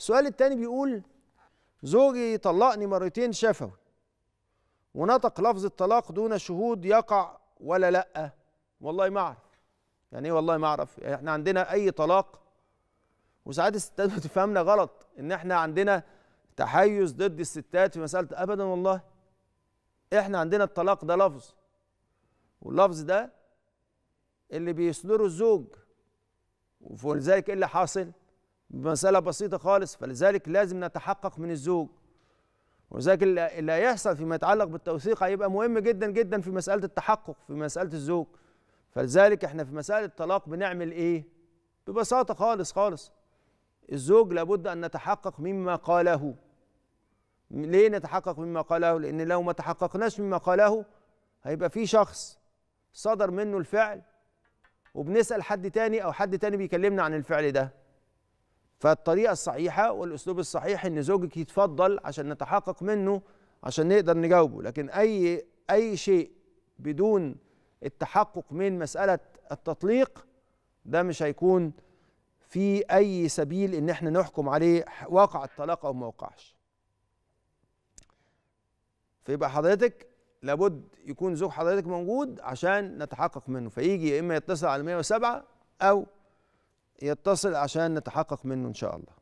السؤال الثاني بيقول زوجي طلقني مرتين شفوي ونطق لفظ الطلاق دون شهود يقع ولا لا والله ما اعرف يعني ايه والله ما اعرف احنا عندنا اي طلاق وساعات الستات بتفهمنا غلط ان احنا عندنا تحيز ضد الستات في مساله ابدا والله احنا عندنا الطلاق ده لفظ واللفظ ده اللي بيصدره الزوج ولذلك ايه اللي حاصل مسألة بسيطة خالص فلذلك لازم نتحقق من الزوج ولذلك اللي هيحصل فيما يتعلق بالتوثيق هيبقى مهم جدا جدا في مسألة التحقق في مسألة الزوج فلذلك احنا في مسألة الطلاق بنعمل ايه؟ ببساطة خالص خالص الزوج لابد أن نتحقق مما قاله ليه نتحقق مما قاله؟ لأن لو ما تحققناش مما قاله هيبقى في شخص صدر منه الفعل وبنسأل حد تاني أو حد تاني بيكلمنا عن الفعل ده فالطريقة الصحيحة والأسلوب الصحيح إن زوجك يتفضل عشان نتحقق منه عشان نقدر نجاوبه لكن أي أي شيء بدون التحقق من مسألة التطليق ده مش هيكون في أي سبيل إن احنا نحكم عليه واقع الطلاق أو ما وقعش فيبقى حضرتك لابد يكون زوج حضرتك موجود عشان نتحقق منه فيجي يا إما يتصل على 107 أو يتصل عشان نتحقق منه ان شاء الله